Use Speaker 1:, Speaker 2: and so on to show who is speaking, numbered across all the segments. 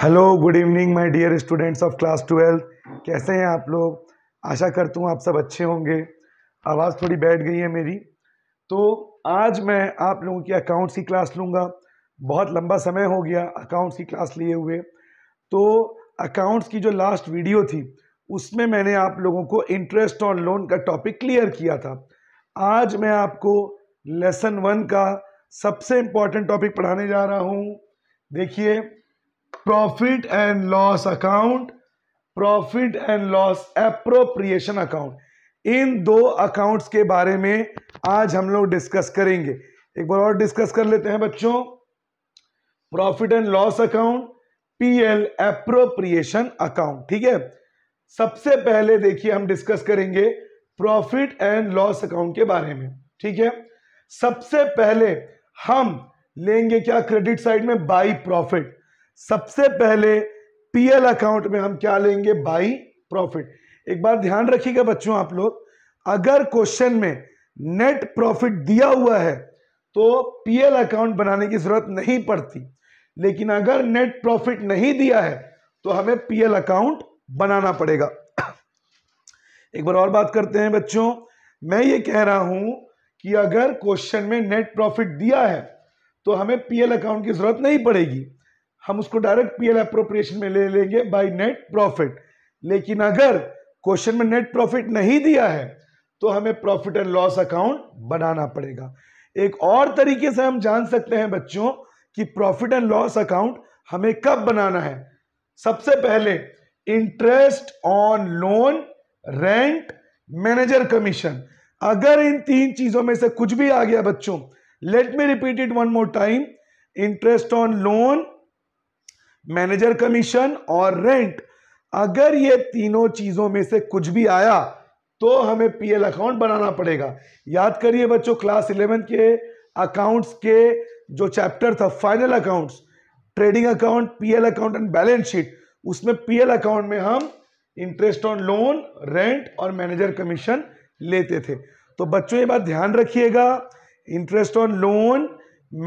Speaker 1: hello good evening my dear students of class twelfth कैसे हैं आप लोग आशा करता हूँ आप सब अच्छे होंगे आवाज़ थोड़ी बैठ गई है मेरी तो आज मैं आप लोगों की अकाउंट्स की क्लास लूँगा बहुत लंबा समय हो गया अकाउंट्स की क्लास लिए हुए तो अकाउंट्स की जो लास्ट वीडियो थी उसमें मैंने आप लोगों को इंटरेस्ट ऑन लोन का टॉपिक क्लियर किया था आज मैं आपको लेसन वन का सबसे इम्पॉर्टेंट टॉपिक पढ़ाने जा रहा हूँ देखिए profit and loss account profit and loss appropriation account इन दो अकाउंट्स के बारे में आज हम लोग डिस्कस करेंगे एक बार और डिस्कस कर लेते हैं बच्चों profit and loss account PL appropriation account ठीक है सबसे पहले देखिए हम डिस्कस करेंगे प्रॉफिट एंड लॉस अकाउंट के बारे में ठीक है सबसे पहले हम लेंगे क्या क्रेडिट साइड में बाई प्रॉफिट सबसे पहले पीएल अकाउंट में हम क्या लेंगे बाई प्रॉफिट एक बार ध्यान रखिएगा बच्चों आप लोग अगर क्वेश्चन में नेट प्रॉफिट दिया हुआ है तो पीएल अकाउंट बनाने की जरूरत नहीं पड़ती लेकिन अगर नेट प्रॉफिट नहीं दिया है तो हमें पीएल अकाउंट बनाना पड़ेगा एक बार और बात करते हैं बच्चों मैं ये कह रहा हूं कि अगर क्वेश्चन में नेट प्रॉफिट दिया है तो हमें पीएल अकाउंट की जरूरत नहीं पड़ेगी हम उसको डायरेक्ट पीएल अप्रोप्रिएशन में ले लेंगे बाय नेट प्रॉफिट लेकिन अगर क्वेश्चन में नेट प्रॉफिट नहीं दिया है तो हमें प्रॉफिट एंड लॉस अकाउंट बनाना पड़ेगा एक और तरीके से हम जान सकते हैं बच्चों कि प्रॉफिट एंड लॉस अकाउंट हमें कब बनाना है सबसे पहले interest on loan rent manager commission अगर इन तीन चीजों में से कुछ भी आ गया बच्चों let me repeat it one more time interest on loan manager commission और रेंट अगर ये तीनों चीजों में से कुछ भी आया तो हमें पीएल अकाउंट बनाना पड़ेगा याद करिए बच्चों क्लास इलेवन के अकाउंट्स के जो चैप्टर था final accounts trading account PL account and balance sheet उसमें पीएल अकाउंट में हम इंटरेस्ट ऑन लोन रेंट और मैनेजर कमीशन लेते थे तो बच्चों ये बात ध्यान रखिएगा interest on loan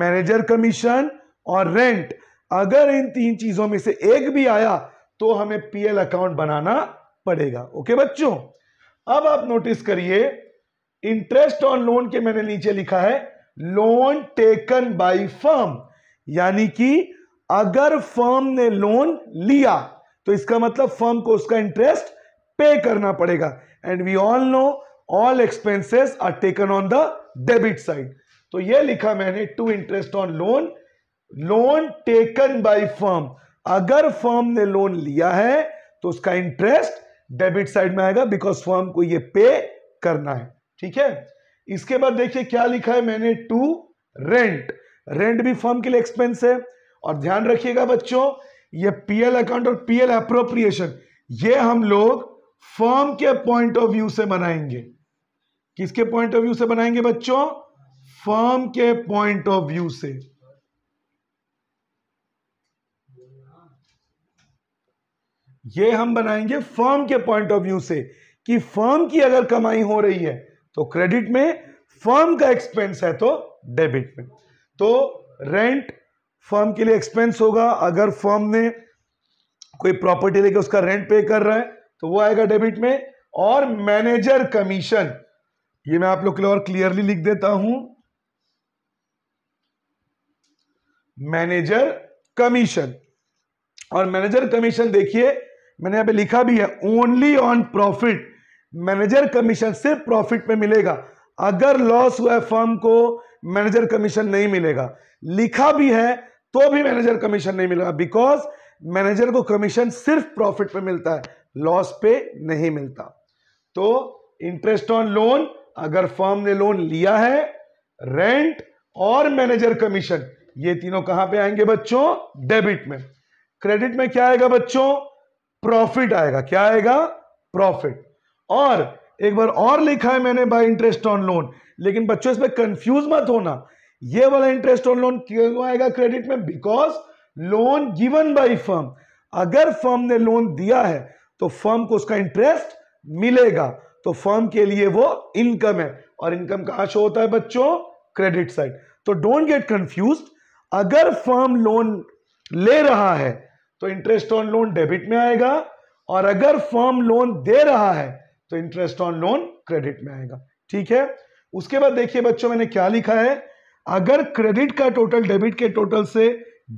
Speaker 1: manager commission और रेंट अगर इन तीन चीजों में से एक भी आया तो हमें पीएल अकाउंट बनाना पड़ेगा ओके बच्चों अब आप नोटिस करिए इंटरेस्ट ऑन लोन के मैंने नीचे लिखा है लोन टेकन बाय फर्म यानी कि अगर फर्म ने लोन लिया तो इसका मतलब फर्म को उसका इंटरेस्ट पे करना पड़ेगा and we all know all expenses are taken on the debit side तो ये लिखा मैंने to interest on loan loan taken by firm अगर फर्म ने लोन लिया है तो उसका इंटरेस्ट डेबिट साइड में आएगा बिकॉज फर्म को ये पे करना है ठीक है इसके बाद देखिए क्या लिखा है मैंने टू रेंट रेंट भी फर्म के लिए एक्सपेंस है और ध्यान रखिएगा बच्चों ये पीएल अकाउंट और पीएल अप्रोप्रिएशन ये हम लोग फर्म के पॉइंट ऑफ व्यू से बनाएंगे किसके पॉइंट ऑफ व्यू से बनाएंगे बच्चों फर्म के पॉइंट ऑफ व्यू से ये हम बनाएंगे फर्म के पॉइंट ऑफ व्यू से कि फर्म की अगर कमाई हो रही है तो क्रेडिट में फर्म का एक्सपेंस है तो डेबिट में तो रेंट फर्म के लिए एक्सपेंस होगा अगर फर्म ने कोई प्रॉपर्टी लेके उसका रेंट पे कर रहा है तो वो आएगा डेबिट में और मैनेजर कमीशन ये मैं आप लोग के लिए और क्लियरली लिख देता हूं मैनेजर कमीशन और मैनेजर कमीशन देखिए मैंने यहाँ पे लिखा भी है only on profit manager commission सिर्फ प्रॉफिट में मिलेगा अगर लॉस हुआ फर्म को मैनेजर कमीशन नहीं मिलेगा लिखा भी है तो भी मैनेजर कमीशन नहीं मिलेगा बिकॉज मैनेजर को कमीशन सिर्फ प्रॉफिट पे मिलता है लॉस पे नहीं मिलता तो इंटरेस्ट ऑन लोन अगर फर्म ने लोन लिया है रेंट और मैनेजर कमीशन ये तीनों कहां पे आएंगे बच्चों डेबिट में क्रेडिट में क्या आएगा बच्चों प्रॉफिट आएगा क्या आएगा प्रॉफिट और एक बार और लिखा है मैंने बाय इंटरेस्ट ऑन लोन लेकिन बच्चों इसमें कंफ्यूज मत होना ये वाला इंटरेस्ट ऑन लोन क्यों आएगा क्रेडिट में because loan given by firm अगर फर्म ने लोन दिया है तो फर्म को उसका इंटरेस्ट मिलेगा तो फर्म के लिए वो इनकम है और इनकम कहां शो होता है बच्चों क्रेडिट साइड तो डोंट गेट कंफ्यूज अगर फर्म लोन ले रहा है तो इंटरेस्ट ऑन लोन डेबिट में आएगा और अगर फर्म लोन दे रहा है तो इंटरेस्ट ऑन लोन क्रेडिट में आएगा ठीक है उसके बाद देखिए बच्चों मैंने क्या लिखा है अगर क्रेडिट का टोटल डेबिट के टोटल से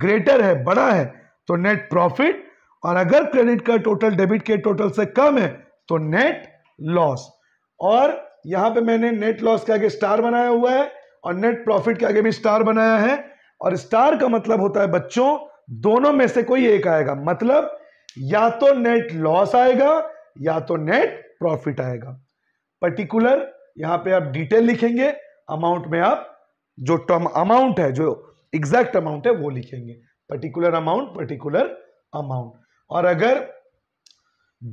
Speaker 1: ग्रेटर है बड़ा है तो नेट प्रॉफिट और अगर क्रेडिट का टोटल डेबिट के टोटल से कम है तो नेट लॉस और यहां पे मैंने नेट लॉस के आगे स्टार बनाया हुआ है और नेट प्रॉफिट के आगे भी स्टार बनाया है और स्टार का मतलब होता है बच्चों दोनों में से कोई एक आएगा मतलब या तो नेट लॉस आएगा या तो नेट प्रॉफिट आएगा पर्टिकुलर यहां पे आप डिटेल लिखेंगे अमाउंट में आप जो टर्म अमाउंट है जो एग्जैक्ट अमाउंट है वो लिखेंगे पर्टिकुलर अमाउंट पर्टिकुलर अमाउंट और अगर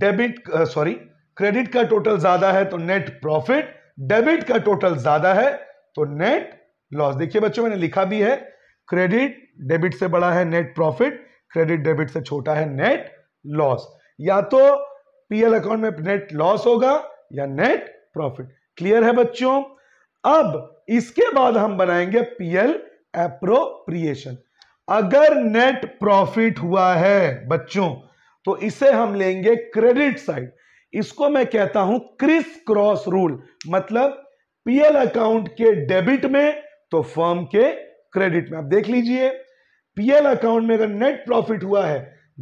Speaker 1: डेबिट सॉरी क्रेडिट का टोटल ज्यादा है तो नेट प्रॉफिट डेबिट का टोटल ज्यादा है तो नेट लॉस देखिए बच्चों मैंने लिखा भी है क्रेडिट डेबिट से बड़ा है नेट प्रॉफिट क्रेडिट डेबिट से छोटा है नेट लॉस या तो पीएल अकाउंट में नेट लॉस होगा या नेट प्रॉफिट क्लियर है बच्चों अब इसके बाद हम बनाएंगे पीएल एप्रोप्रिएशन अगर नेट प्रॉफिट हुआ है बच्चों तो इसे हम लेंगे क्रेडिट साइड इसको मैं कहता हूं क्रिस क्रॉस रूल मतलब पीएल अकाउंट के डेबिट में तो फर्म के क्रेडिट में आप देख लीजिए पीएल अकाउंट में अगर नेट प्रॉफिट हुआ है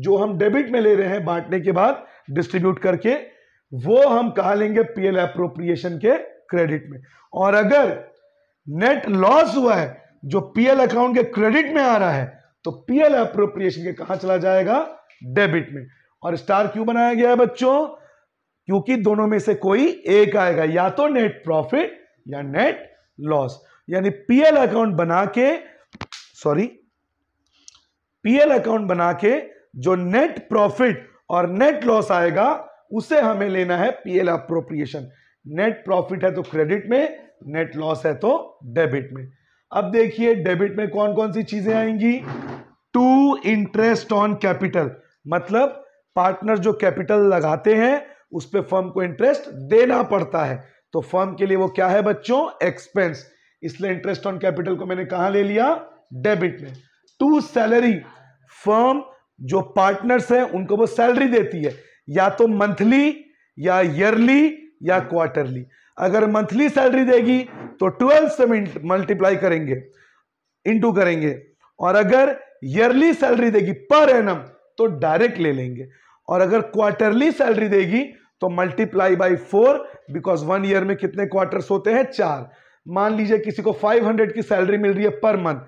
Speaker 1: जो हम डेबिट में ले रहे हैं बांटने के बाद डिस्ट्रीब्यूट करके वो हम कहा लेंगे पीएल अप्रोप्रिएशन के क्रेडिट में और अगर नेट लॉस हुआ है जो पीएल अकाउंट के क्रेडिट में आ रहा है तो पीएल अप्रोप्रिएशन के कहा चला जाएगा डेबिट में और स्टार क्यों बनाया गया है बच्चों क्योंकि दोनों में से कोई एक आएगा या तो नेट प्रॉफिट या नेट लॉस यानी पीएल अकाउंट बना के सॉरी पीएल अकाउंट बना के जो नेट प्रॉफिट और नेट लॉस आएगा उसे हमें लेना है पीएल अप्रोप्रिएशन नेट प्रॉफिट है तो क्रेडिट में नेट लॉस है तो डेबिट में अब देखिए डेबिट में कौन कौन सी चीजें आएंगी टू इंटरेस्ट ऑन कैपिटल मतलब पार्टनर जो कैपिटल लगाते हैं उस पर फर्म को इंटरेस्ट देना पड़ता है तो फर्म के लिए वो क्या है बच्चों एक्सपेंस इसलिए इंटरेस्ट ऑन कैपिटल को मैंने कहा ले लिया डेबिट में टू सैलरी फर्म जो पार्टनर्स हैं उनको वो सैलरी देती है या तो मंथली या ईयरली या क्वार्टरली अगर मंथली सैलरी देगी तो ट्वेल्व से मल्टीप्लाई करेंगे इंटू करेंगे और अगर ईयरली सैलरी देगी पर एनम तो डायरेक्ट ले लेंगे और अगर क्वार्टरली सैलरी देगी तो multiply by four because one year में कितने क्वार्टर्स होते हैं चार मान लीजिए किसी को 500 की सैलरी मिल रही है पर month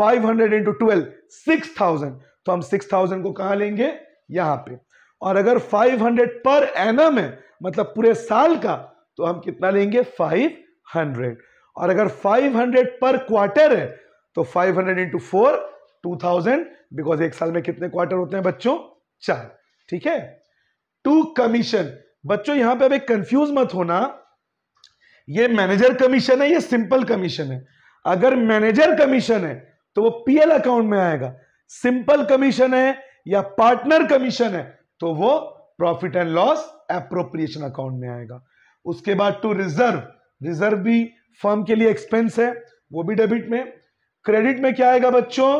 Speaker 1: 500 hundred into twelve six तो हम सिक्स थाउजेंड को कहा लेंगे यहां पे और अगर 500 पर एन है मतलब पूरे साल का तो हम कितना लेंगे 500 और अगर 500 पर क्वार्टर है तो 500 hundred into four two because एक साल में कितने क्वार्टर होते हैं बच्चों चार ठीक है टू कमीशन बच्चों यहां पे कंफ्यूज मत होना ये मैनेजर कमीशन है ये सिंपल कमीशन है अगर मैनेजर कमीशन है तो वो पीएल अकाउंट में आएगा सिंपल कमीशन है या पार्टनर कमीशन है तो वो profit and loss appropriation account में आएगा उसके बाद टू रिजर्व रिजर्व भी फर्म के लिए एक्सपेंस है वो भी डेबिट में क्रेडिट में क्या आएगा बच्चों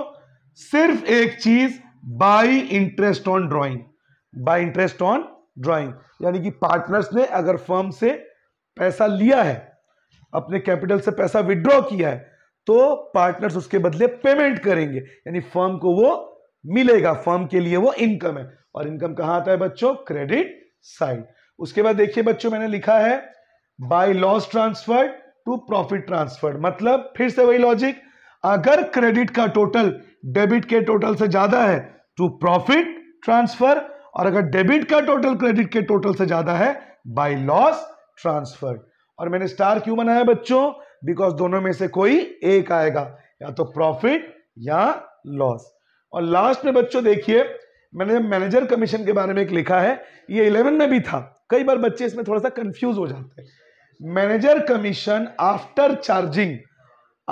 Speaker 1: सिर्फ एक चीज by interest on drawing by interest on drawing यानी कि पार्टनर्स ने अगर फर्म से पैसा लिया है अपने कैपिटल से पैसा विड्रॉ किया है तो पार्टनर्स उसके बदले पेमेंट करेंगे यानी फर्म को वो मिलेगा फर्म के लिए वो इनकम है और इनकम कहां आता है बच्चों क्रेडिट साइड उसके बाद देखिए बच्चों मैंने लिखा है by loss transfer to profit transfer मतलब फिर से वही लॉजिक अगर क्रेडिट का टोटल डेबिट के टोटल से ज्यादा है टू प्रॉफिट ट्रांसफर और अगर डेबिट का टोटल क्रेडिट के टोटल से ज्यादा है बाय लॉस ट्रांसफर्ड और मैंने स्टार क्यों बनाया बच्चों बिकॉज दोनों में से कोई एक आएगा या तो प्रॉफिट या लॉस और लास्ट में बच्चों देखिए मैंने मैनेजर कमीशन के बारे में एक लिखा है ये इलेवन में भी था कई बार बच्चे इसमें थोड़ा सा कंफ्यूज हो जाते हैं manager commission after charging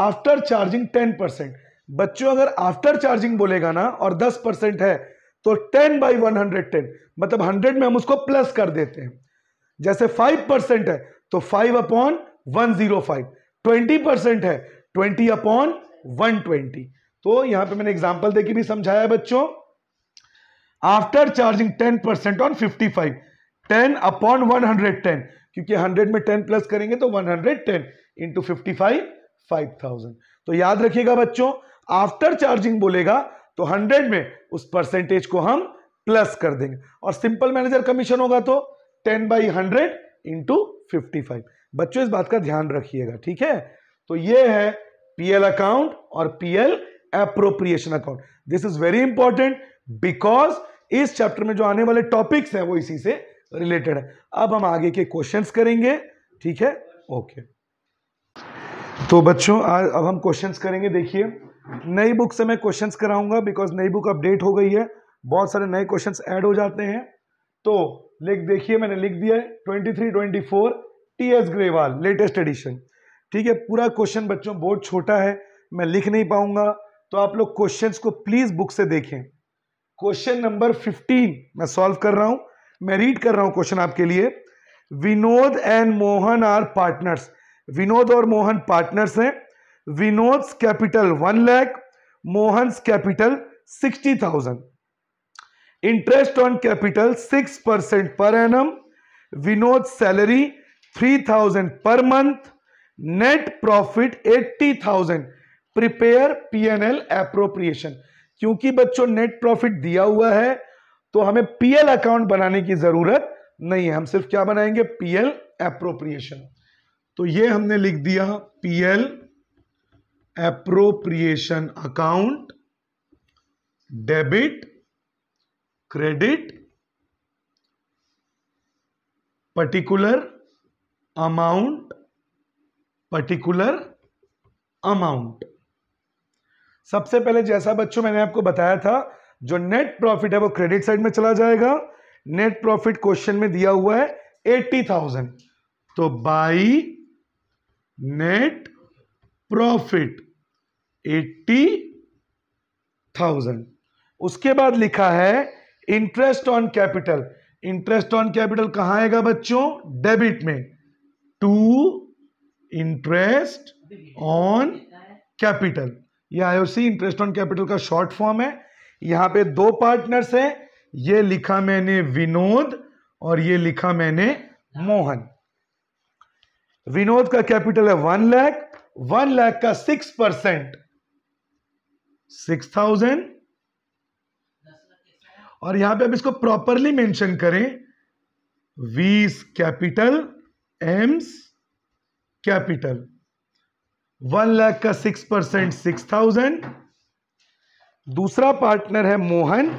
Speaker 1: after charging ten percent बच्चों अगर आफ्टर चार्जिंग बोलेगा ना और दस परसेंट है तो ten by one hundred ten मतलब हंड्रेड में हम उसको प्लस कर देते हैं जैसे फाइव परसेंट है तो five upon one zero five twenty percent है ट्वेंटी अपॉन वन ट्वेंटी तो यहां पे मैंने एग्जांपल देके भी समझाया बच्चों after charging 10% percent on 55 five ten upon one क्योंकि हंड्रेड में टेन प्लस करेंगे तो one hundred ten into fifty five five thousand तो याद रखिएगा बच्चों आफ्टर चार्जिंग बोलेगा तो हंड्रेड में उस परसेंटेज को हम प्लस कर देंगे और सिंपल मैनेजर कमीशन होगा तो ten by hundred into fifty five बच्चों इस बात का ध्यान रखिएगा ठीक है तो ये है पीएल अकाउंट और PL appropriation account this is very important because इस चैप्टर में जो आने वाले टॉपिक्स हैं वो इसी से रिलेटेड है अब हम आगे के क्वेश्चन करेंगे ठीक है ओके तो बच्चों आज अब हम क्वेश्चन करेंगे देखिए नई बुक से मैं क्वेश्चन कराऊंगा बिकॉज नई बुक अपडेट हो गई है बहुत सारे नए क्वेश्चंस ऐड हो जाते हैं तो लिख देखिए मैंने लिख दिया है twenty three twenty four T S Grewal latest edition ठीक है पूरा क्वेश्चन बच्चों बहुत छोटा है मैं लिख नहीं पाऊंगा तो आप लोग क्वेश्चंस को प्लीज बुक से देखें क्वेश्चन नंबर फिफ्टीन मैं सॉल्व कर रहा हूं मैं रीड कर रहा हूं क्वेश्चन आपके लिए Vinod and Mohan are partners Vinod और मोहन पार्टनर्स हैं Vinod capital one lakh Mohan capital sixty thousand interest on capital six percent per M Vinod salary three thousand per month net profit eighty thousand prepare PNL appropriation क्योंकि बच्चों नेट प्रॉफिट दिया हुआ है तो हमें पीएल अकाउंट बनाने की जरूरत नहीं है हम सिर्फ क्या बनाएंगे पीएल एप्रोप्रिएशन तो ये हमने लिख दिया PL appropriation account debit credit particular amount particular amount सबसे पहले जैसा बच्चों मैंने आपको बताया था जो नेट प्रॉफिट है वो क्रेडिट साइड में चला जाएगा नेट प्रॉफिट क्वेश्चन में दिया हुआ है एट्टी थाउजेंड तो by net profit eighty thousand उसके बाद लिखा है interest on capital interest on capital कहां आएगा बच्चों डेबिट में टू इंटरेस्ट ऑन कैपिटल ये आईओसी इंटरेस्ट ऑन कैपिटल का शॉर्ट फॉर्म है यहां पे दो पार्टनर्स हैं ये लिखा मैंने विनोद और ये लिखा मैंने मोहन विनोद का कैपिटल है वन लैख वन लैख का सिक्स परसेंट सिक्स थाउजेंड और यहां पे अब इसको प्रॉपरली मेंशन करें V's capital M's capital one lakh का सिक्स परसेंट सिक्स थाउजेंड दूसरा पार्टनर है मोहन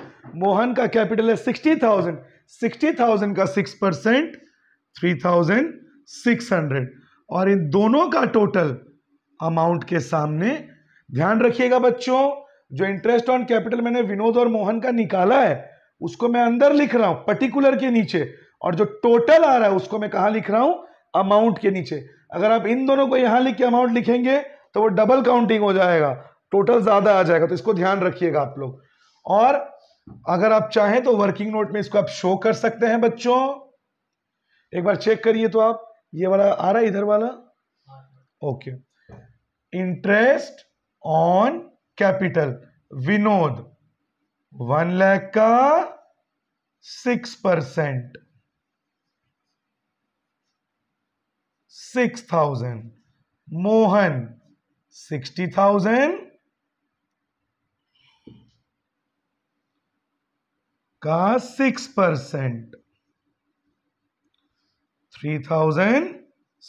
Speaker 1: मोहन का कैपिटल है सिक्सटी थाउजेंड सिक्सटी थाउजेंड का six percent three thousand six hundred और इन दोनों का टोटल अमाउंट के सामने ध्यान रखिएगा बच्चों जो इंटरेस्ट ऑन कैपिटल मैंने विनोद और मोहन का निकाला है उसको मैं अंदर लिख रहा हूं पर्टिकुलर के नीचे और जो टोटल आ रहा है उसको मैं कहा लिख रहा हूं अमाउंट के नीचे अगर आप इन दोनों को यहां लिख के अमाउंट लिखेंगे तो वो डबल काउंटिंग हो जाएगा टोटल ज्यादा आ जाएगा तो इसको ध्यान रखिएगा आप लोग और अगर आप चाहें तो वर्किंग नोट में इसको आप शो कर सकते हैं बच्चों एक बार चेक करिए तो आप ये वाला आ रहा है इधर वाला okay interest on capital Vinod one lakh का six percent six thousand Mohan sixty thousand का six percent three thousand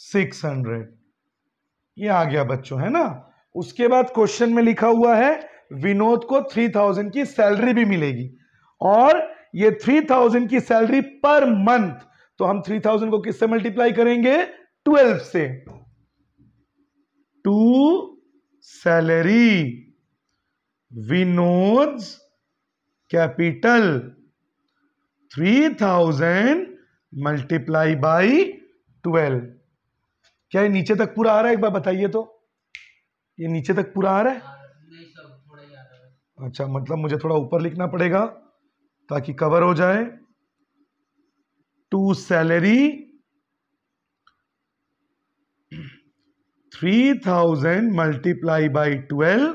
Speaker 1: six hundred ये आ गया बच्चों है ना उसके बाद क्वेश्चन में लिखा हुआ है विनोद को थ्री थाउजेंड की सैलरी भी मिलेगी और ये थ्री थाउजेंड की सैलरी पर मंथ तो हम थ्री थाउजेंड को किससे मल्टीप्लाई करेंगे ट्वेल्व से to salary Vinod capital three thousand multiply by twelve क्या ये नीचे तक पूरा आ रहा है एक बार बताइए तो ये नीचे तक पूरा हाँ, आ रहा है अच्छा मतलब मुझे थोड़ा ऊपर लिखना पड़ेगा ताकि कवर हो जाए to salary three thousand multiply by twelve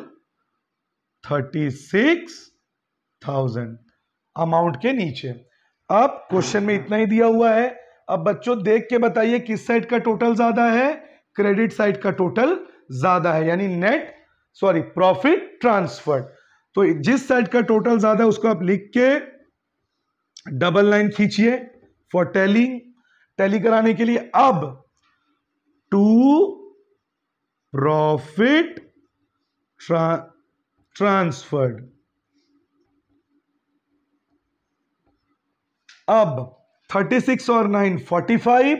Speaker 1: thirty six thousand amount के नीचे अब क्वेश्चन में इतना ही दिया हुआ है अब बच्चों देख के बताइए किस साइड का टोटल ज्यादा है क्रेडिट साइड का टोटल ज्यादा है यानी नेट सॉरी प्रॉफिट ट्रांसफर्ड तो जिस साइड का टोटल ज्यादा है उसको आप लिख के डबल लाइन खींचिए फॉर टेलिंग टेली कराने के लिए अब टू प्रॉफिट ट्रांसफर्ड अब 36 और 9 45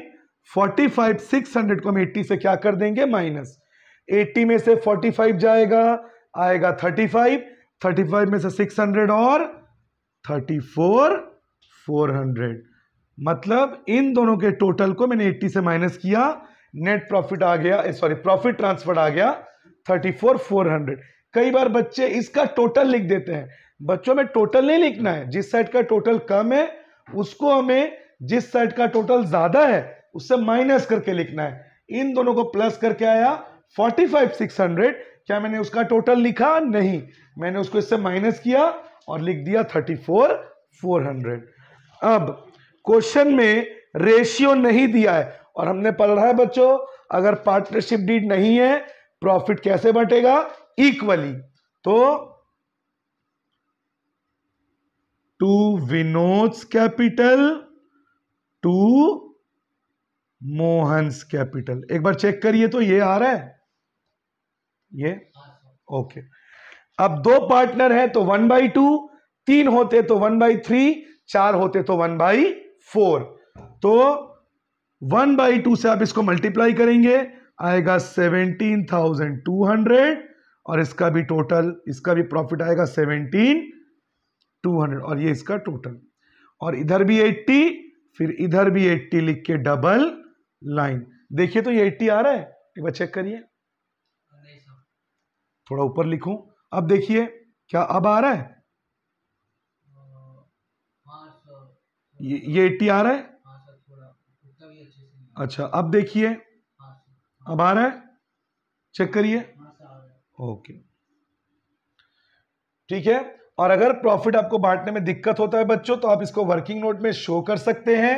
Speaker 1: 45 600 को हम 80 से क्या कर देंगे माइनस 80 में से 45 जाएगा आएगा 35 35 में से 600 और 34 400 मतलब इन दोनों के टोटल को मैंने 80 से माइनस किया नेट प्रॉफिट आ गया सॉरी प्रॉफिट ट्रांसफर आ गया 34 400 कई बार बच्चे इसका टोटल लिख देते हैं बच्चों में टोटल नहीं लिखना है जिस साइड का टोटल कम है उसको हमें जिस साइड का टोटल ज्यादा है उससे माइनस करके लिखना है इन दोनों को प्लस करके आया फोर्टी फाइव सिक्स हंड्रेड क्या मैंने उसका टोटल लिखा नहीं मैंने उसको इससे माइनस किया और लिख दिया थर्टी फोर फोर हंड्रेड अब क्वेश्चन में रेशियो नहीं दिया है और हमने पढ़ रहा है बच्चों अगर पार्टनरशिप डीड नहीं है प्रॉफिट कैसे बटेगा इक्वली तो to Vinod's capital to Mohan's capital एक बार चेक करिए तो ये आ रहा है ये ओके अब दो पार्टनर हैं तो वन बाई टू तीन होते तो वन बाई थ्री चार होते तो वन बाई फोर तो वन बाई टू से आप इसको मल्टीप्लाई करेंगे आएगा सेवनटीन थाउजेंड टू हंड्रेड और इसका भी टोटल इसका भी प्रॉफिट आएगा सेवनटीन टू हंड्रेड और ये इसका टोटल और इधर भी एट्टी फिर इधर भी एट्टी लिख के डबल लाइन देखिए तो ये एट्टी आ रहा है एक बार चेक करिए थोड़ा ऊपर लिखूं अब देखिए क्या अब आ रहा है ये एट्टी आ रहा है अच्छा अब देखिए अब आ रहा है चेक करिए ओके ठीक है और अगर प्रॉफिट आपको बांटने में दिक्कत होता है बच्चों तो आप इसको वर्किंग नोट में शो कर सकते हैं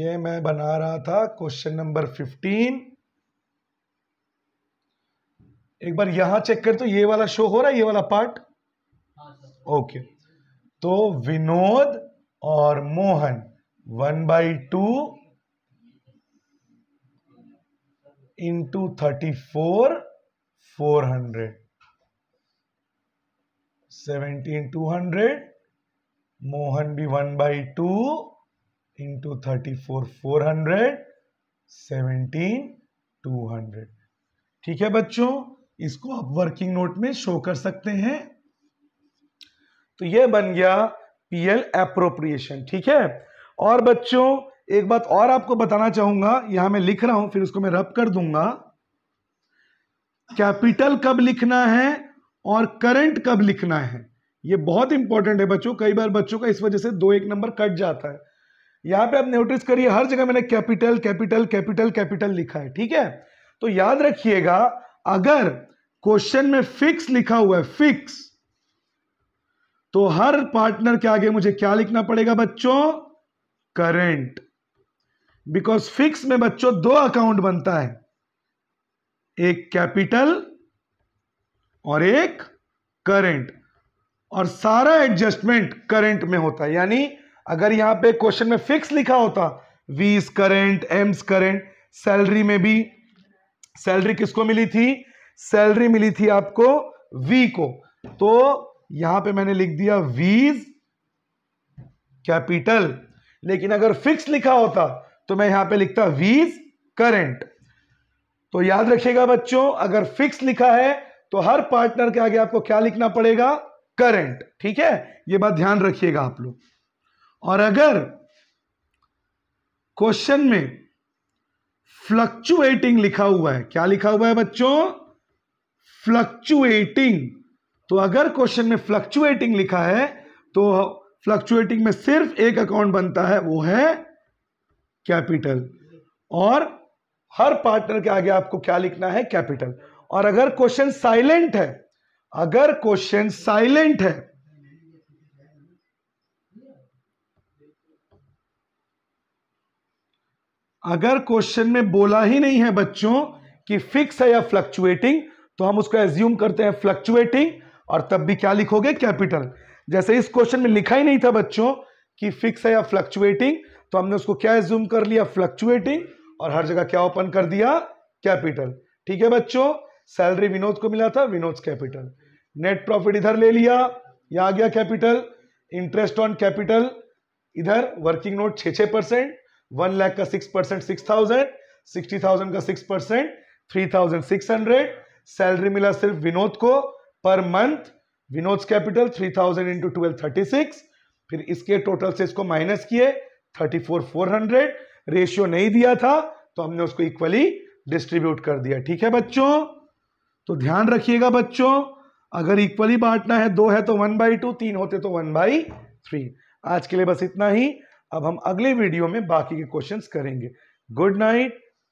Speaker 1: ये मैं बना रहा था क्वेश्चन नंबर फिफ्टीन एक बार यहां चेक कर तो ये वाला शो हो रहा है ये वाला पार्ट हाँ ओके तो विनोद और Mohan one by two into thirty four four hundred seventeen two hundred Mohan भी one by two into thirty four four hundred seventeen two hundred ठीक है बच्चों इसको आप वर्किंग नोट में शो कर सकते हैं तो यह बन गया पीएल अप्रोप्रिएशन ठीक है और बच्चों एक बात और आपको बताना चाहूंगा यहां मैं लिख रहा हूं फिर उसको मैं रब कर दूंगा कैपिटल कब लिखना है और करंट कब लिखना है ये बहुत इंपॉर्टेंट है बच्चों कई बार बच्चों का इस वजह से दो एक नंबर कट जाता है यहां पे आप नोटिस करिए हर जगह मैंने कैपिटल कैपिटल कैपिटल कैपिटल लिखा है ठीक है तो याद रखिएगा अगर क्वेश्चन में फिक्स लिखा हुआ है फिक्स तो हर पार्टनर के आगे मुझे क्या लिखना पड़ेगा बच्चों करेंट बिकॉज फिक्स में बच्चों दो अकाउंट बनता है एक कैपिटल और एक करेंट और सारा एडजस्टमेंट करेंट में होता है यानी अगर यहां पे क्वेश्चन में फिक्स लिखा होता वीज करेंट एम्स करेंट सैलरी में भी सैलरी किसको मिली थी सैलरी मिली थी आपको वी को तो यहां पे मैंने लिख दिया वीज कैपिटल लेकिन अगर फिक्स लिखा होता तो मैं यहां पे लिखता वीज करेंट तो याद रखिएगा बच्चों अगर फिक्स लिखा है तो हर पार्टनर के आगे आपको क्या लिखना पड़ेगा करंट ठीक है ये बात ध्यान रखिएगा आप लोग और अगर क्वेश्चन में फ्लक्चुएटिंग लिखा हुआ है क्या लिखा हुआ है बच्चों फ्लक्चुएटिंग तो अगर क्वेश्चन में फ्लक्चुएटिंग लिखा है तो फ्लक्चुएटिंग में सिर्फ एक अकाउंट बनता है वो है कैपिटल और हर पार्टनर के आगे आपको क्या लिखना है कैपिटल और अगर क्वेश्चन साइलेंट है अगर क्वेश्चन साइलेंट है अगर क्वेश्चन में बोला ही नहीं है बच्चों कि फिक्स है या फ्लक्चुएटिंग तो हम उसको एज्यूम करते हैं फ्लक्चुएटिंग और तब भी क्या लिखोगे कैपिटल जैसे इस क्वेश्चन में लिखा ही नहीं था बच्चों कि फिक्स है या फ्लक्चुएटिंग तो हमने उसको क्या एज्यूम कर लिया फ्लक्चुएटिंग और हर जगह क्या ओपन कर दिया कैपिटल ठीक है बच्चों सैलरी विनोद को मिला था विनोद कैपिटल नेट प्रॉफिट इधर ले लिया या आ गया कैपिटल इंटरेस्ट ऑन कैपिटल इधर वर्किंग नोट छे छः परसेंट वन लैख का six percent six thousand sixty thousand का six percent three thousand six hundred salary मिला सिर्फ विनोद को per month Vinod capital three thousand into twelve thirty six फिर इसके टोटल से इसको माइनस किए thirty four four hundred ratio नहीं दिया था तो हमने उसको इक्वली डिस्ट्रीब्यूट कर दिया ठीक है बच्चों तो ध्यान रखिएगा बच्चों अगर इक्वली बांटना है दो है तो वन बाई टू तीन होते तो वन बाई थ्री आज के लिए बस इतना ही अब हम अगले वीडियो में बाकी के क्वेश्चंस करेंगे गुड नाइट